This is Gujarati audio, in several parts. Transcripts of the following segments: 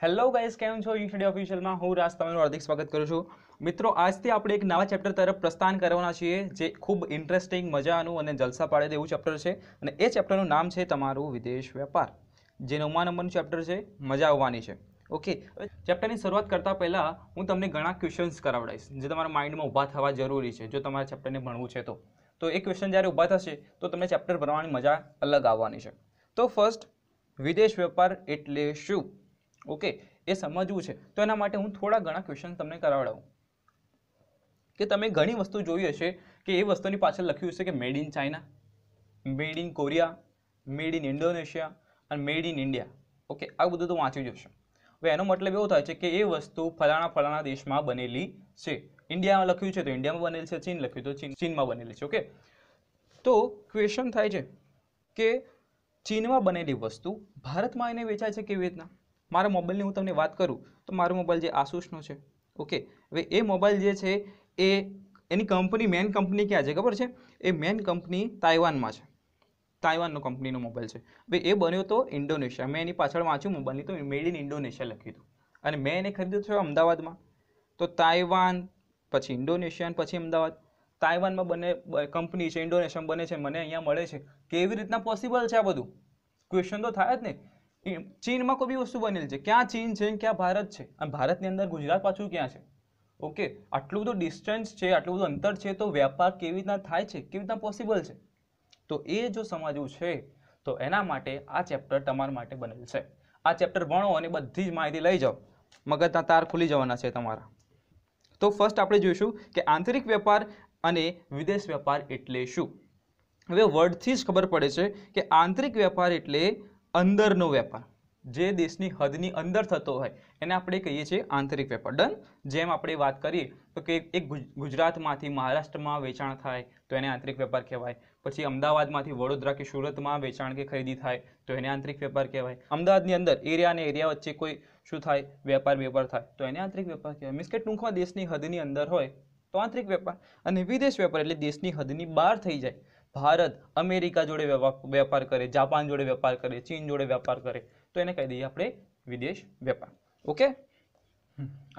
હેલો ગાઈસ કેમ છો યુ સ્ટડી ઓફિશિયલમાં હું રાજ તમારું હાર્દિક સ્વાગત કરું છું મિત્રો આજથી આપણે એક નવા ચેપ્ટર તરફ પ્રસ્થાન કરવાના છીએ જે ખૂબ ઇન્ટરેસ્ટિંગ મજાનું અને જલસા પાડે તેવું ચેપ્ટર છે અને એ ચેપ્ટરનું નામ છે તમારું વિદેશ વેપાર જે નવમા નંબરનું ચેપ્ટર છે મજા આવવાની છે ઓકે ચેપ્ટરની શરૂઆત કરતાં પહેલાં હું તમને ઘણા ક્વેશ્ચન્સ કરાવડાવીશ જે તમારા માઇન્ડમાં ઊભા થવા જરૂરી છે જો તમારે ચેપ્ટરને ભણવું છે તો તો એ ક્વેશ્ચન જ્યારે ઊભા થશે તો તમને ચેપ્ટર ભણવાની મજા અલગ આવવાની છે તો ફર્સ્ટ વિદેશ વેપાર એટલે શું ઓકે એ સમજવું છે તો એના માટે હું થોડા ઘણા ક્વેશ્ચન તમને કરાવડાવું કે તમે ઘણી વસ્તુ જોઈ હશે કે એ વસ્તુની પાછળ લખ્યું હશે કે made in China made in Korea made in Indonesia અને મેડ ઇન ઇન્ડિયા ઓકે આ બધું તો વાંચી જશે હવે એનો મતલબ એવો થાય છે કે એ વસ્તુ ફલાણા ફલાણા દેશમાં બનેલી છે ઇન્ડિયામાં લખ્યું છે તો ઇન્ડિયામાં બનેલી છે ચીન લખ્યું તો ચીન ચીનમાં બનેલી છે ઓકે તો ક્વેશ્ચન થાય છે કે ચીનમાં બનેલી વસ્તુ ભારતમાં એને વેચાય છે કેવી રીતના મારા મોબાઈલની હું તમને વાત કરું તો મારો મોબાઈલ જે આસુસનો છે ઓકે હવે એ મોબાઈલ જે છે એ એની કંપની મેન કંપની ક્યાં છે ખબર છે એ મેન કંપની તાઇવાનમાં છે તાઇવાનનો કંપનીનો મોબાઈલ છે હવે એ બન્યો તો ઇન્ડોનેશિયા મેં એની પાછળ વાંચ્યું મોબાઈલની તો મેડ ઇન ઇન્ડોનેશિયા લખ્યું હતું અને મેં એને ખરીદ્યું છે અમદાવાદમાં તો તાઇવાન પછી ઇન્ડોનેશિયા પછી અમદાવાદ તાઇવાનમાં બને કંપની છે ઇન્ડોનેશિયામાં બને છે મને અહીંયા મળે છે કેવી રીતના પોસિબલ છે આ બધું ક્વેશ્ચન તો થાય જ ને ચીનમાં કોઈ બી વસ્તુ બનેલી છે ક્યાં ચીન છે ક્યાં ભારત છે અને ભારતની અંદર ગુજરાત પાછું ક્યાં છે ઓકે આટલું બધું ડિસ્ટન્સ છે આટલું બધું અંતર છે તો વ્યાપાર કેવી રીતના થાય છે કેવી રીતના પોસિબલ છે તો એ જો સમજવું છે તો એના માટે આ ચેપ્ટર તમારા માટે બનેલ છે આ ચેપ્ટર ભણો અને બધી જ માહિતી લઈ જાઓ મગજના તાર ખુલી જવાના છે તમારા તો ફર્સ્ટ આપણે જોઈશું કે આંતરિક વેપાર અને વિદેશ વેપાર એટલે શું હવે વર્ડથી જ ખબર પડે છે કે આંતરિક વેપાર એટલે અંદરનો વેપાર જે દેશની હદની અંદર થતો હોય એને આપણે કહીએ છીએ આંતરિક વેપાર ડન જેમ આપણે વાત કરીએ તો કે એક ગુજરાતમાંથી મહારાષ્ટ્રમાં વેચાણ થાય તો એને આંતરિક વેપાર કહેવાય પછી અમદાવાદમાંથી વડોદરા કે સુરતમાં વેચાણ કે ખરીદી થાય તો એને આંતરિક વેપાર કહેવાય અમદાવાદની અંદર એરિયા અને એરિયા વચ્ચે કોઈ શું થાય વેપાર વેપાર થાય તો એને આંતરિક વેપાર કહેવાય મીન્સ કે ટૂંકમાં દેશની હદની અંદર હોય તો આંતરિક વેપાર અને વિદેશ વેપાર એટલે દેશની હદની બહાર થઈ જાય ભારત અમેરિકા જોડે વેપાર કરે જાપાન જોડે વેપાર કરે ચીન જોડે વેપાર કરે તો એને કહી દઈએ આપણે વિદેશ વેપાર ઓકે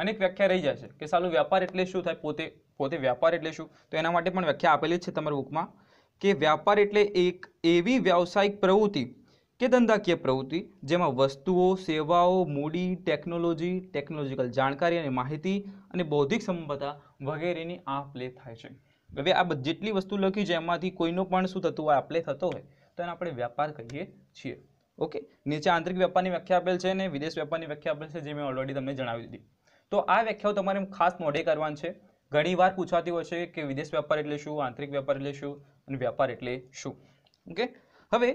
અને એક વ્યાખ્યા રહી જાય છે કે સાલું વ્યાપાર એટલે શું થાય પોતે પોતે વ્યાપાર એટલે શું તો એના માટે પણ વ્યાખ્યા આપેલી છે તમારા બુકમાં કે વ્યાપાર એટલે એક એવી વ્યાવસાયિક પ્રવૃત્તિ કે ધંધાકીય પ્રવૃત્તિ જેમાં વસ્તુઓ સેવાઓ મૂડી ટેકનોલોજી ટેકનોલોજીકલ જાણકારી અને માહિતી અને બૌદ્ધિક સંપદા વગેરેની આપ લે થાય છે હવે આ જેટલી વસ્તુ લખી છે એમાંથી કોઈનો પણ શું થતું હોય આપણે થતો હોય તો એને આપણે વ્યાપાર કહીએ છીએ ઓકે નીચે આંતરિક વેપારની વ્યાખ્યા આપેલ છે અને વિદેશ વેપારની વ્યાખ્યા આપેલ છે જે મેં ઓલરેડી તમને જણાવી દીધી તો આ વ્યાખ્યાઓ તમારે ખાસ મોઢે કરવાની છે ઘણી વાર પૂછાતી હોય છે કે વિદેશ વેપાર એટલે શું આંતરિક વેપાર એટલે શું અને વ્યાપાર એટલે શું ઓકે હવે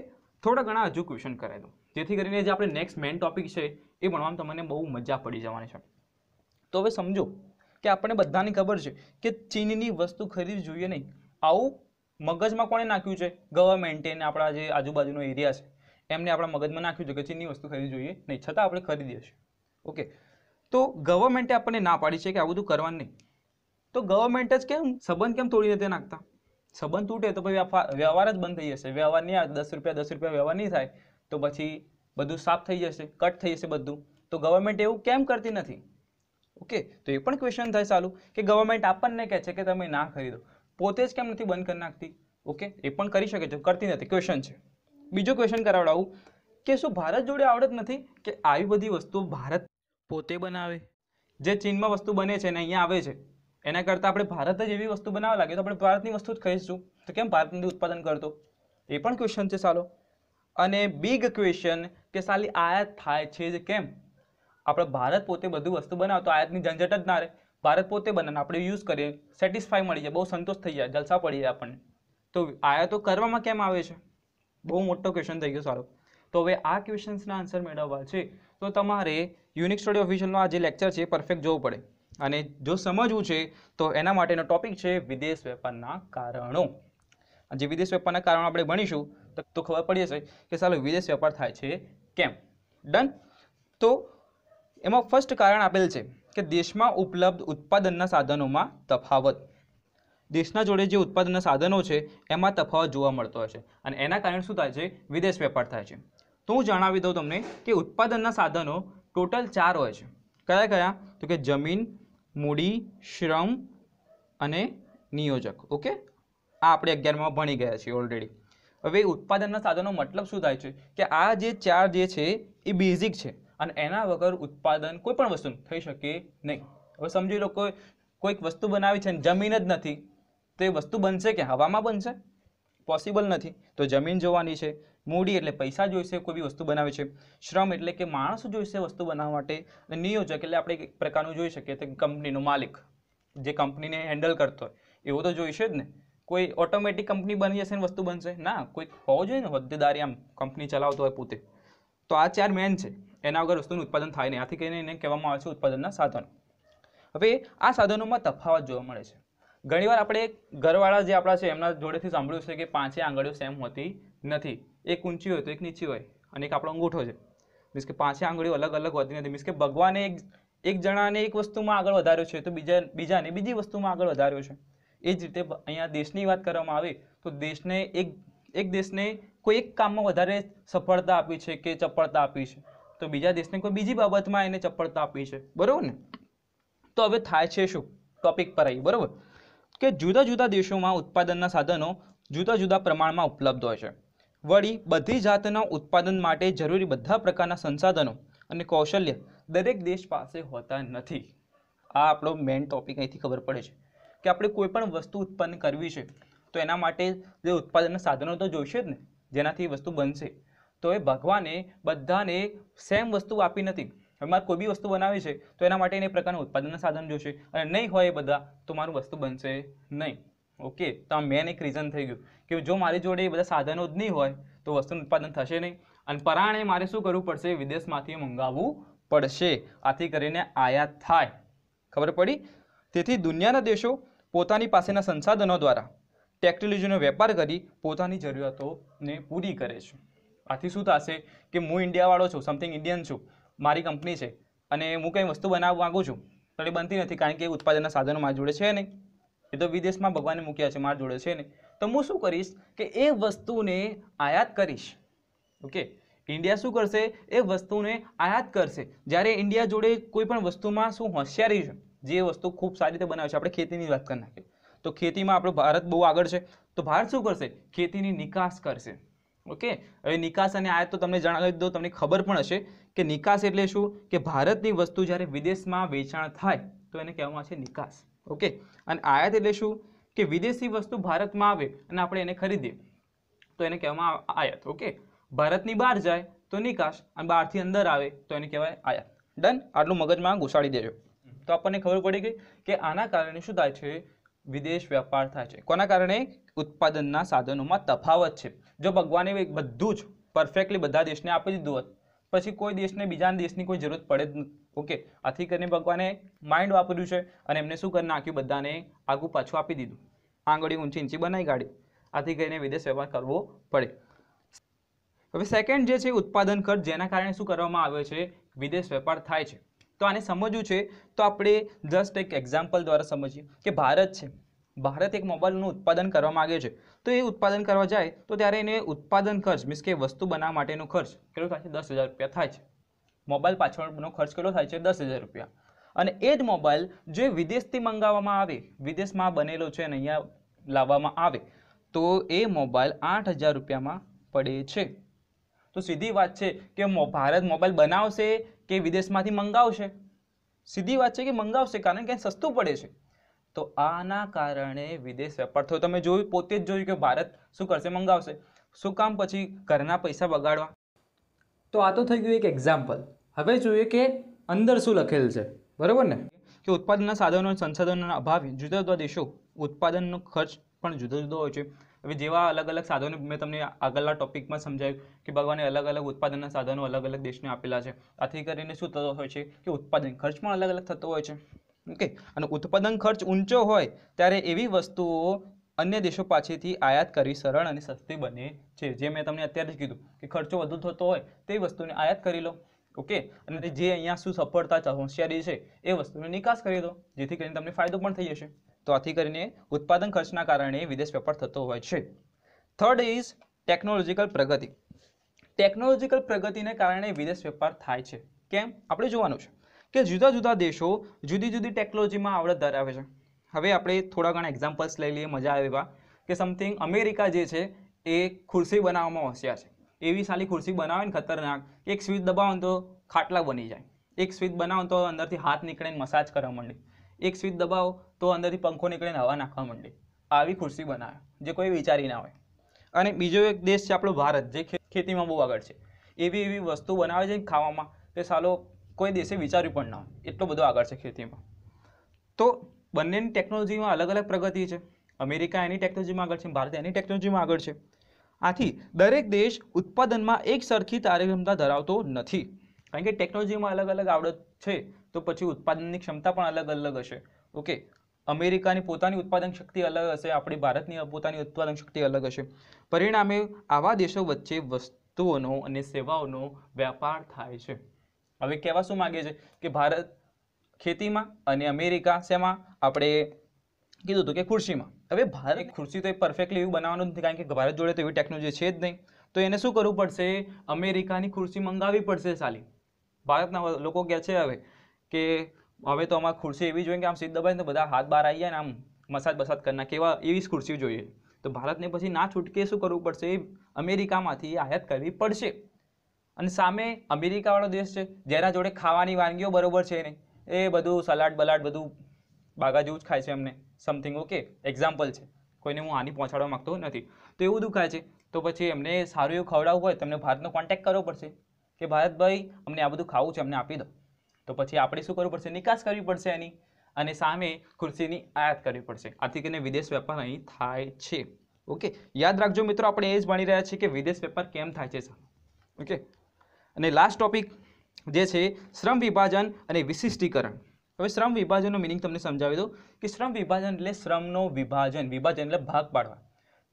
થોડા ઘણા હજુ ક્વેશ્ચન કરાવી દઉં જેથી કરીને જે આપણે નેક્સ્ટ મેઇન ટોપિક છે એ ભણવામાં તમને બહુ મજા પડી જવાની છે તો હવે સમજો કે આપણને બધાને ખબર છે કે ચીનની વસ્તુ ખરીદવી જોઈએ નહીં આવું મગજમાં કોણે નાખ્યું છે ગવર્મેન્ટે આપણા જે આજુબાજુનો એરિયા છે એમને આપણા મગજમાં નાખ્યું છે કે ચીનની વસ્તુ ખરીદી જોઈએ નહીં છતાં આપણે ખરીદીએ છીએ ઓકે તો ગવર્મેન્ટે આપણને ના પાડી છે કે આવું બધું કરવાનું નહીં તો ગવર્મેન્ટ જ કેમ સંબંધ કેમ તોડી રીતે નાખતા સંબંધ તૂટે તો પછી વ્યવહાર જ બંધ થઈ જશે વ્યવહાર નહીં દસ રૂપિયા દસ રૂપિયા વ્યવહાર નહીં થાય તો પછી બધું સાફ થઈ જશે કટ થઈ જશે બધું તો ગવર્મેન્ટ એવું કેમ કરતી નથી ઓકે તો એ પણ ક્વેશ્ચન થાય સારું કે ગવર્મેન્ટ આપણને કહે છે કે તમે ના ખરીદો પોતે જ કેમ નથી બંધ કરી નાખતી ઓકે એ પણ કરી શકે છે કરતી નથી ક્વેશ્ચન છે બીજું ક્વેશ્ચન કરાવડાવું કે શું ભારત જોડે આવડત નથી કે આવી બધી વસ્તુ ભારત પોતે બનાવે જે ચીનમાં વસ્તુ બને છે ને અહીંયા આવે છે એના કરતાં આપણે ભારત જ એવી વસ્તુ બનાવવા લાગે તો આપણે ભારતની વસ્તુ જ ખાઈશું તો કેમ ભારત ઉત્પાદન કરતો એ પણ ક્વેશ્ચન છે સાલો અને બિગ ક્વેશ્ચન કે સાલી આયાત થાય છે જ કેમ આપણે ભારત પોતે બધું વસ્તુ બનાવે તો આયાતની ઝંઝટ જ ના રહે ભારત પોતે બનાવે આપણે યુઝ કરીએ સેટિસ્ફાઈ મળી જાય બહુ સંતોષ થઈ જાય જલસા પડી જાય આપણને તો આયાતો કરવામાં કેમ આવે છે બહુ મોટો ક્વેશ્ચન થઈ ગયો સારો તો હવે આ ક્વેશ્ચન્સના આન્સર મેળવવા છે તો તમારે યુનિક સ્ટડી ઓફિશિયલનો આ જે લેક્ચર છે પરફેક્ટ જોવો પડે અને જો સમજવું છે તો એના માટેનો ટોપિક છે વિદેશ વેપારના કારણો જે વિદેશ વેપારના કારણો આપણે ભણીશું તો ખબર પડી જશે કે સાલો વિદેશ વેપાર થાય છે કેમ ડન તો એમાં ફર્સ્ટ કારણ આપેલ છે કે દેશમાં ઉપલબ્ધ ઉત્પાદનના સાધનોમાં તફાવત દેશના જોડે જે ઉત્પાદનના સાધનો છે એમાં તફાવત જોવા મળતો હોય છે અને એના કારણે શું થાય છે વિદેશ વેપાર થાય છે તો હું જણાવી દઉં તમને કે ઉત્પાદનના સાધનો ટોટલ ચાર હોય છે કયા કયા તો કે જમીન મૂડી શ્રમ અને નિયોજક ઓકે આ આપણે અગિયારમાં ભણી ગયા છીએ ઓલરેડી હવે ઉત્પાદનના સાધનો મતલબ શું થાય છે કે આ જે ચાર જે છે એ બેઝિક છે અને એના વગર ઉત્પાદન કોઈ પણ વસ્તુનું થઈ શકે નહીં હવે સમજી લો કોઈ કોઈક વસ્તુ બનાવી છે ને જમીન જ નથી તો એ વસ્તુ બનશે કે હવામાં બનશે પોસિબલ નથી તો જમીન જોવાની છે મૂડી એટલે પૈસા જોઈશે કોઈ બી વસ્તુ બનાવે છે શ્રમ એટલે કે માણસ જોઈશે વસ્તુ બનાવવા માટે અને નિયોજક એટલે આપણે એક પ્રકારનું જોઈ શકીએ તો કંપનીનો માલિક જે કંપનીને હેન્ડલ કરતો હોય એવો તો જોઈશે જ ને કોઈ ઓટોમેટિક કંપની બની જશે ને વસ્તુ બનશે ના કોઈક હોવો જોઈએ ને હોદ્દેદારી આમ કંપની ચલાવતો હોય પોતે તો આ ચાર મેન છે એના વગર વસ્તુનું ઉત્પાદન થાય નહીં આથી કરીને એને કહેવામાં આવે છે ઉત્પાદનના સાધનો હવે આ સાધનોમાં તફાવત જોવા મળે છે ઘણીવાર આપણે ઘરવાળા જે આપણા છે એમના જોડેથી સાંભળ્યું છે કે પાંચે આંગળીઓ સેમ હોતી નથી એક ઊંચી હોય તો એક નીચી હોય અને એક આપણો અંગૂઠો છે મીન્સ કે પાંચે આંગળીઓ અલગ અલગ હોતી નથી મીન્સ કે ભગવાને એક એક જણાને એક વસ્તુમાં આગળ વધાર્યો છે તો બીજા બીજાને બીજી વસ્તુમાં આગળ વધાર્યો છે એ જ રીતે અહીંયા દેશની વાત કરવામાં આવે તો દેશને એક એક દેશને કોઈ એક કામમાં વધારે સફળતા આપી છે કે ચપળતા આપી છે તો બીજા દેશને કોઈ બીજી બાબતમાં એને ચપળતા આપી છે બરાબર ને તો હવે થાય છે શું ટોપિક પર આવી બરાબર કે જુદા જુદા દેશોમાં ઉત્પાદનના સાધનો જુદા જુદા પ્રમાણમાં ઉપલબ્ધ હોય છે વળી બધી જાતના ઉત્પાદન માટે જરૂરી બધા પ્રકારના સંસાધનો અને કૌશલ્ય દરેક દેશ પાસે હોતા નથી આ આપણો મેઇન ટોપિક અહીંથી ખબર પડે છે કે આપણે કોઈ પણ વસ્તુ ઉત્પન્ન કરવી છે તો એના માટે જે ઉત્પાદનના સાધનો તો જોઈશે જ ને જેનાથી વસ્તુ બનશે તો એ ભગવાને બધાને સેમ વસ્તુ આપી નથી હવે મારે કોઈ બી વસ્તુ બનાવી છે તો એના માટે એને પ્રકારનું ઉત્પાદનના સાધન જોશે અને નહીં હોય એ બધા તો મારું વસ્તુ બનશે નહીં ઓકે તો આ મેન એક રીઝન થઈ ગયું કે જો મારી જોડે એ બધા સાધનો જ નહીં હોય તો વસ્તુનું ઉત્પાદન થશે નહીં અને પરાણે મારે શું કરવું પડશે વિદેશમાંથી મંગાવવું પડશે આથી કરીને આયાત થાય ખબર પડી તેથી દુનિયાના દેશો પોતાની પાસેના સંસાધનો દ્વારા ટેકનોલોજીનો વેપાર કરી પોતાની જરૂરિયાતોને પૂરી કરે છે આથી શું થશે કે હું ઇન્ડિયાવાળો છું સમથિંગ ઇન્ડિયન છું મારી કંપની છે અને હું કંઈ વસ્તુ બનાવવા માગું છું પણ એ બનતી નથી કારણ કે ઉત્પાદનના સાધનો મારી જોડે છે નહીં એ તો વિદેશમાં ભગવાને મૂક્યા છે મારી જોડે છે નહીં તો હું શું કરીશ કે એ વસ્તુને આયાત કરીશ ઓકે ઇન્ડિયા શું કરશે એ વસ્તુને આયાત કરશે જ્યારે ઇન્ડિયા જોડે કોઈ પણ વસ્તુમાં શું હોશિયારી છે જે વસ્તુ ખૂબ સારી રીતે બનાવે છે આપણે ખેતીની વાત કરી નાખીએ તો ખેતીમાં આપણો ભારત બહુ આગળ છે તો ભારત શું કરશે ખેતીની નિકાસ કરશે ઓકે હવે નિકાસ અને આયાત તો તમને જણાવી દો તમને ખબર પણ હશે કે નિકાસ એટલે શું કે ભારતની વસ્તુ જ્યારે વિદેશમાં વેચાણ થાય તો એને કહેવામાં છે નિકાસ ઓકે અને આયાત એટલે શું કે વિદેશી વસ્તુ ભારતમાં આવે અને આપણે એને ખરીદીએ તો એને કહેવામાં આયાત ઓકે ભારતની બહાર જાય તો નિકાસ અને બહારથી અંદર આવે તો એને કહેવાય આયાત ડન આટલું મગજમાં ઘુસાડી દેજો તો આપણને ખબર પડી ગઈ કે આના કારણે શું થાય છે વિદેશ વ્યાપાર થાય છે કોના કારણે ઉત્પાદનના સાધનોમાં તફાવત છે જો ભગવાને બધું જ પરફેક્ટલી બધા દેશને આપી દીધું હોત પછી કોઈ દેશને બીજા દેશની કોઈ જરૂરત પડે જ ઓકે આથી કરીને ભગવાને માઇન્ડ વાપર્યું છે અને એમને શું કરી નાખ્યું બધાને આગું પાછું આપી દીધું આંગળી ઊંચી ઊંચી બનાવી કાઢી આથી કરીને વિદેશ વ્યવહાર કરવો પડે હવે સેકન્ડ જે છે ઉત્પાદન કર જેના કારણે શું કરવામાં આવે છે વિદેશ વેપાર થાય છે તો આને સમજવું છે તો આપણે જસ્ટ એક એક્ઝામ્પલ દ્વારા સમજીએ કે ભારત છે ભારત એક મોબાઈલનું ઉત્પાદન કરવા માગે છે તો એ ઉત્પાદન કરવા જાય તો ત્યારે એને ઉત્પાદન ખર્ચ મીન્સ કે વસ્તુ બનાવવા માટેનો ખર્ચ કેટલો થાય છે દસ હજાર રૂપિયા થાય છે મોબાઈલ પાછળનો ખર્ચ કેટલો થાય છે દસ હજાર રૂપિયા અને એ જ મોબાઈલ જે વિદેશથી મંગાવવામાં આવે વિદેશમાં બનેલો છે અને અહીંયા લાવવામાં આવે તો એ મોબાઈલ આઠ હજાર રૂપિયામાં પડે છે તો સીધી વાત છે કે ભારત મોબાઈલ બનાવશે કે વિદેશમાંથી મંગાવશે સીધી વાત છે કે મંગાવશે કારણ કે સસ્તું પડે છે તો આના કારણે વિદેશ વેપાર થયો તમે જોયું પોતે જ જોયું કે ભારત શું કરશે મંગાવશે શું કામ પછી ઘરના પૈસા બગાડવા તો આ તો થઈ ગયું એક એક્ઝામ્પલ હવે જોઈએ કે અંદર શું લખેલ છે બરાબર ને કે ઉત્પાદનના સાધનો અને સંસાધનોના અભાવે જુદા જુદા દેશો ઉત્પાદનનો ખર્ચ પણ જુદો જુદો હોય છે હવે જેવા અલગ અલગ સાધનો મેં તમને આગળના ટોપિકમાં સમજાવ્યું કે ભગવાને અલગ અલગ ઉત્પાદનના સાધનો અલગ અલગ દેશને આપેલા છે આથી કરીને શું થતો હોય છે કે ઉત્પાદન ખર્ચ પણ અલગ અલગ થતો હોય છે ઓકે અને ઉત્પાદન ખર્ચ ઊંચો હોય ત્યારે એવી વસ્તુઓ અન્ય દેશો પાસેથી આયાત કરી સરળ અને સસ્તી બને છે જે મેં તમને અત્યારે જ કીધું કે ખર્ચો વધુ થતો હોય તે વસ્તુને આયાત કરી લો ઓકે અને જે અહીંયા શું સફળતા હોશિયારી છે એ વસ્તુનો નિકાસ કરી દો જેથી કરીને તમને ફાયદો પણ થઈ જશે તો આથી કરીને ઉત્પાદન ખર્ચના કારણે વિદેશ વેપાર થતો હોય છે થર્ડ ઇઝ ટેકનોલોજીકલ પ્રગતિ ટેકનોલોજીકલ પ્રગતિને કારણે વિદેશ વેપાર થાય છે કેમ આપણે જોવાનું છે કે જુદા જુદા દેશો જુદી જુદી ટેકનોલોજીમાં આવડત ધરાવે છે હવે આપણે થોડા ઘણા એક્ઝામ્પલ્સ લઈ લઈએ મજા આવે એવા કે સમથિંગ અમેરિકા જે છે એ ખુરશી બનાવવામાં હોશિયાર છે એવી સાલી ખુરશી બનાવે ને ખતરનાક એક સ્વિચ દબાવો તો ખાટલા બની જાય એક સ્વિચ બનાવો તો અંદરથી હાથ નીકળે ને મસાજ કરવા માંડે એક સ્વિચ દબાવો તો અંદરથી પંખો નીકળીને હવા નાખવા માંડે આવી ખુરશી બનાવે જે કોઈ વિચારી ના હોય અને બીજો એક દેશ છે આપણો ભારત જે ખેતીમાં બહુ આગળ છે એવી એવી વસ્તુ બનાવે છે ખાવામાં કે સાલો કોઈ દેશે વિચાર્યું પણ ના હોય એટલો બધો આગળ છે ખેતીમાં તો બંનેની ટેકનોલોજીમાં અલગ અલગ પ્રગતિ છે અમેરિકા એની ટેકનોલોજીમાં આગળ છે ભારત એની ટેકનોલોજીમાં આગળ છે આથી દરેક દેશ ઉત્પાદનમાં એક સરખી કાર્યક્ષમતા ધરાવતો નથી કારણ કે ટેકનોલોજીમાં અલગ અલગ આવડત છે તો પછી ઉત્પાદનની ક્ષમતા પણ અલગ અલગ હશે ઓકે અમેરિકાની પોતાની ઉત્પાદન શક્તિ અલગ હશે આપણી ભારતની પોતાની ઉત્પાદન શક્તિ અલગ હશે પરિણામે આવા દેશો વચ્ચે વસ્તુઓનો અને સેવાઓનો વ્યાપાર થાય છે હવે કહેવા શું માગે છે કે ભારત ખેતીમાં અને અમેરિકા શેમાં આપણે કીધું હતું કે ખુરશીમાં હવે ભારત ખુરશી તો એ પરફેક્ટલી એવું બનાવવાનું નથી કારણ કે ભારત જોડે તો એવી ટેકનોલોજી છે જ નહીં તો એને શું કરવું પડશે અમેરિકાની ખુરશી મંગાવવી પડશે સાલી ભારતના લોકો કહે છે હવે કે હવે તો અમારે ખુરશી એવી જોઈએ કે આમ સીટ દબાઈને તો બધા હાથ બહાર આવી જાય ને આમ મસાજ બસાજ કરી કેવા એવી જ ખુરશીઓ જોઈએ તો ભારતને પછી ના છૂટકે શું કરવું પડશે એ અમેરિકામાંથી આયાત કરવી પડશે અને સામે અમેરિકાવાળો દેશ છે જેના જોડે ખાવાની વાનગીઓ બરોબર છે નહીં એ બધું સલાડ બલાડ બધું બાગા જેવું જ ખાય છે એમને સમથિંગ ઓકે એક્ઝામ્પલ છે કોઈને હું આની પહોંચાડવા માગતો નથી તો એવું બધું છે તો પછી એમને સારું એવું ખવડાવવું હોય તમને ભારતનો કોન્ટેક્ટ કરવો પડશે કે ભારતભાઈ અમને આ બધું ખાવું છે અમને આપી દો તો પછી આપણે શું કરવું પડશે નિકાસ કરવી પડશે એની અને સામે ખુરશીની આયાત કરવી પડશે આથી કરીને વિદેશ વેપાર અહીં થાય છે ઓકે યાદ રાખજો મિત્રો આપણે એ જ ભણી રહ્યા છીએ કે વિદેશ વેપાર કેમ થાય છે ઓકે અને લાસ્ટ ટોપિક જે છે શ્રમ વિભાજન અને વિશિષ્ટીકરણ હવે શ્રમ વિભાજનનો મિનિંગ તમને સમજાવી દો કે શ્રમ વિભાજન એટલે શ્રમનો વિભાજન વિભાજન એટલે ભાગ પાડવા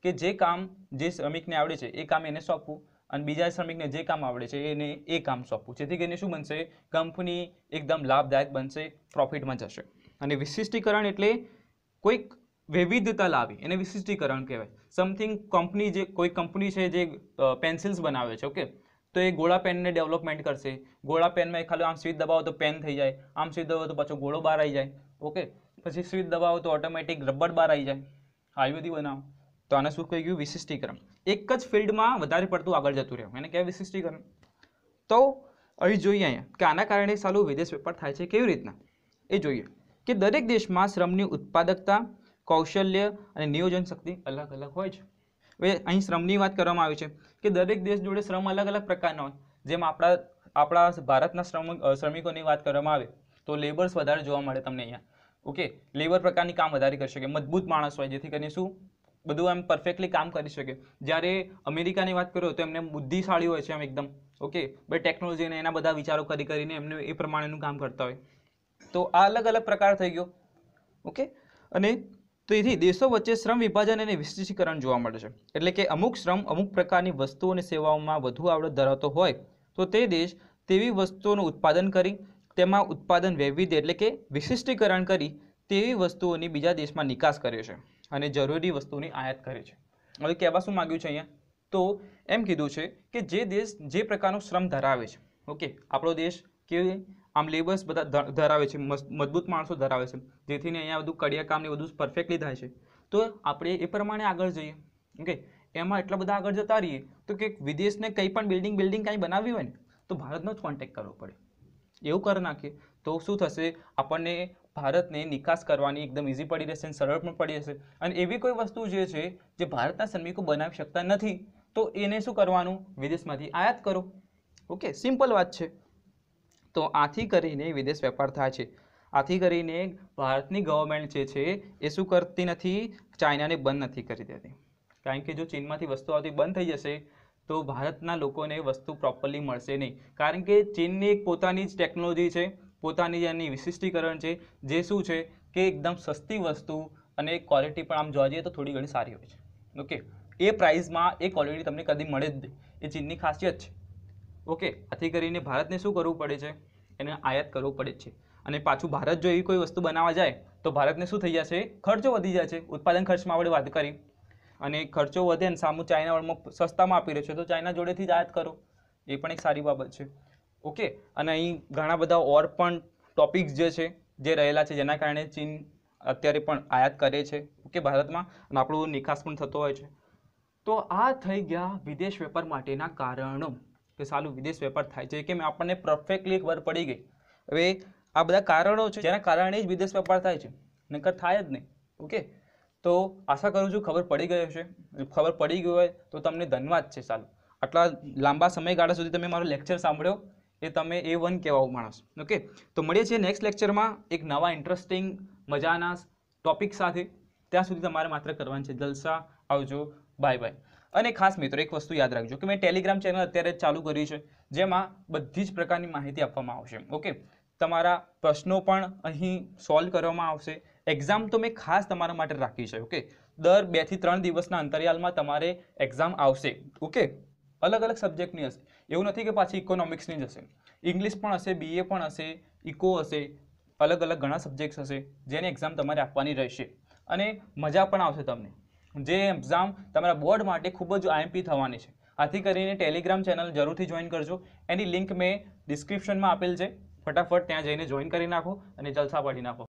કે જે કામ જે શ્રમિકને આવડે છે એ કામ એને સોંપવું અને બીજા શ્રમિકને જે કામ આવડે છે એને એ કામ સોંપવું જેથી કરીને શું બનશે કંપની એકદમ લાભદાયક બનશે પ્રોફિટમાં જશે અને વિશિષ્ટીકરણ એટલે કોઈક વૈવિધ્યતા લાવી એને વિશિષ્ટીકરણ કહેવાય સમથિંગ કંપની જે કોઈ કંપની છે જે પેન્સિલ્સ બનાવે છે ઓકે તો એ ગોળા પેનને ડેવલપમેન્ટ કરશે ગોળા પેનમાં ખાલી આમ સ્વીચ દબાવો તો પેન થઈ જાય આમ સ્વીચ દબાવો તો પાછો ગોળો બહાર આવી જાય ઓકે પછી સ્વીચ દબાવો તો ઓટોમેટિક રબર બહાર આવી જાય આયુર્વેદિક બનાવો તો આને શું કહી ગયું વિશિષ્ટીકરણ એક જ ફિલ્ડમાં વધારે પડતું આગળ જતું રહેવું એને કહેવાય વિશિષ્ટીકરણ તો અહીં જોઈએ અહીંયા કે આના કારણે સાલું વિદેશ વેપાર થાય છે કેવી રીતના એ જોઈએ કે દરેક દેશમાં શ્રમની ઉત્પાદકતા કૌશલ્ય અને નિયોજન શક્તિ અલગ અલગ હોય છે હવે અહીં શ્રમની વાત કરવામાં આવી છે કે દરેક દેશ જોડે શ્રમ અલગ અલગ પ્રકારના હોય જેમ આપણા આપણા ભારતના શ્રમ શ્રમિકોની વાત કરવામાં આવે તો લેબર્સ વધારે જોવા મળે તમને અહીંયા ઓકે લેબર પ્રકારની કામ વધારે કરી શકે મજબૂત માણસ હોય જેથી કરીને શું બધું એમ પરફેક્ટલી કામ કરી શકે જ્યારે અમેરિકાની વાત કરો તો એમને બુદ્ધિશાળી હોય છે એમ એકદમ ઓકે બે ટેકનોલોજીને એના બધા વિચારો કરી કરીને એમને એ પ્રમાણેનું કામ કરતા હોય તો આ અલગ અલગ પ્રકાર થઈ ગયો ઓકે અને તેથી દેશો વચ્ચે શ્રમ વિભાજન અને વિશિષ્ટીકરણ જોવા મળે છે એટલે કે અમુક શ્રમ અમુક પ્રકારની વસ્તુઓ અને સેવાઓમાં વધુ આવડત ધરાવતો હોય તો તે દેશ તેવી વસ્તુઓનું ઉત્પાદન કરી તેમાં ઉત્પાદન વૈવિધ્ય એટલે કે વિશિષ્ટીકરણ કરી તેવી વસ્તુઓની બીજા દેશમાં નિકાસ કરે છે અને જરૂરી વસ્તુની આયાત કરે છે હવે કહેવા શું માગ્યું છે અહીંયા તો એમ કીધું છે કે જે દેશ જે પ્રકારનો શ્રમ ધરાવે છે ઓકે આપણો દેશ કે આમ લેબર્સ બધા ધરાવે છે મજબૂત માણસો ધરાવે છે જેથી અહીંયા બધું કડિયા કામ ને બધું પરફેક્ટલી થાય છે તો આપણે એ પ્રમાણે આગળ જઈએ ઓકે એમાં એટલા બધા આગળ જતા રહીએ તો કે વિદેશને કંઈ પણ બિલ્ડિંગ બિલ્ડિંગ કાંઈ બનાવવી હોય ને તો ભારતનો જ કોન્ટેક્ટ કરવો પડે એવું કરી નાખીએ તો શું થશે આપણને ભારતને નિકાસ કરવાની એકદમ ઇઝી પડી રહેશે અને સરળ પણ પડી રહેશે અને એવી કોઈ વસ્તુ જે છે જે ભારતના શ્રમિકો બનાવી શકતા નથી તો એને શું કરવાનું વિદેશમાંથી આયાત કરો ઓકે સિમ્પલ વાત છે તો આથી કરીને વિદેશ વેપાર થાય છે આથી કરીને ભારતની ગવર્મેન્ટ જે છે એ શું કરતી નથી ચાઇનાને બંધ નથી કરી દેતી કારણ કે જો ચીનમાંથી વસ્તુ આવતી બંધ થઈ જશે તો ભારતના લોકોને વસ્તુ પ્રોપરલી મળશે નહીં કારણ કે ચીનની એક પોતાની જ ટેકનોલોજી છે પોતાની એની વિશિષ્ટીકરણ છે જે શું છે કે એકદમ સસ્તી વસ્તુ અને ક્વોલિટી પણ આમ જોવા જઈએ તો થોડી ઘણી સારી હોય છે ઓકે એ પ્રાઇઝમાં એ ક્વોલિટી તમને કદી મળે જ નહીં એ ચીનની ખાસિયત છે ઓકે આથી કરીને ભારતને શું કરવું પડે છે એને આયાત કરવું પડે છે અને પાછું ભારત જો એવી કોઈ વસ્તુ બનાવવા જાય તો ભારતને શું થઈ જશે ખર્ચો વધી જાય છે ઉત્પાદન ખર્ચમાં આપણે વાત કરી અને ખર્ચો વધે અને સામુ ચાઇના વળમાં સસ્તામાં આપી રહ્યો છે તો ચાઇના જોડેથી જ આયાત કરો એ પણ એક સારી બાબત છે ઓકે અને અહીં ઘણા બધા ઓર પણ ટોપિક્સ જે છે જે રહેલા છે જેના કારણે ચીન અત્યારે પણ આયાત કરે છે ઓકે ભારતમાં અને આપણો નિકાસ પણ થતો હોય છે તો આ થઈ ગયા વિદેશ વેપાર માટેના કારણો કે સારું વિદેશ વેપાર થાય છે કેમ આપણને પરફેક્ટલી ખબર પડી ગઈ હવે આ બધા કારણો છે જેના કારણે જ વિદેશ વેપાર થાય છે નકર થાય જ નહીં ઓકે તો આશા કરું છું ખબર પડી ગયો છે ખબર પડી ગઈ હોય તો તમને ધન્યવાદ છે સારું આટલા લાંબા સમયગાળા સુધી તમે મારો લેક્ચર સાંભળ્યો એ તમે એ વન કહેવાઓ માણસ ઓકે તો મળીએ છીએ નેક્સ્ટ લેક્ચરમાં એક નવા ઇન્ટરેસ્ટિંગ મજાના ટોપિક સાથે ત્યાં સુધી તમારે માત્ર કરવાનું છે જલસા આવજો બાય બાય અને ખાસ મિત્રો એક વસ્તુ યાદ રાખજો કે મેં ટેલિગ્રામ ચેનલ અત્યારે ચાલુ કરી છે જેમાં બધી જ પ્રકારની માહિતી આપવામાં આવશે ઓકે તમારા પ્રશ્નો પણ અહીં સોલ્વ કરવામાં આવશે એક્ઝામ તો મેં ખાસ તમારા માટે રાખી છે ઓકે દર બેથી ત્રણ દિવસના અંતરિયાલમાં તમારે એક્ઝામ આવશે ઓકે અલગ અલગ સબ્જેક્ટની હશે એવું નથી કે પાછી ઇકોનોમિક્સની જ હશે ઇંગ્લિશ પણ હશે બીએ પણ હશે ઇકો હશે અલગ અલગ ઘણા સબ્જેક્ટ્સ હશે જેની એક્ઝામ તમારે આપવાની રહેશે અને મજા પણ આવશે તમને જે એક્ઝામ તમારા બોર્ડ માટે ખૂબ જ આઈએમપી થવાની છે આથી કરીને ટેલિગ્રામ ચેનલ જરૂરથી જોઈન કરજો એની લિંક મેં ડિસ્ક્રિપ્શનમાં આપેલ છે ફટાફટ ત્યાં જઈને જોઈન કરી નાખો અને જલસા પાડી નાખો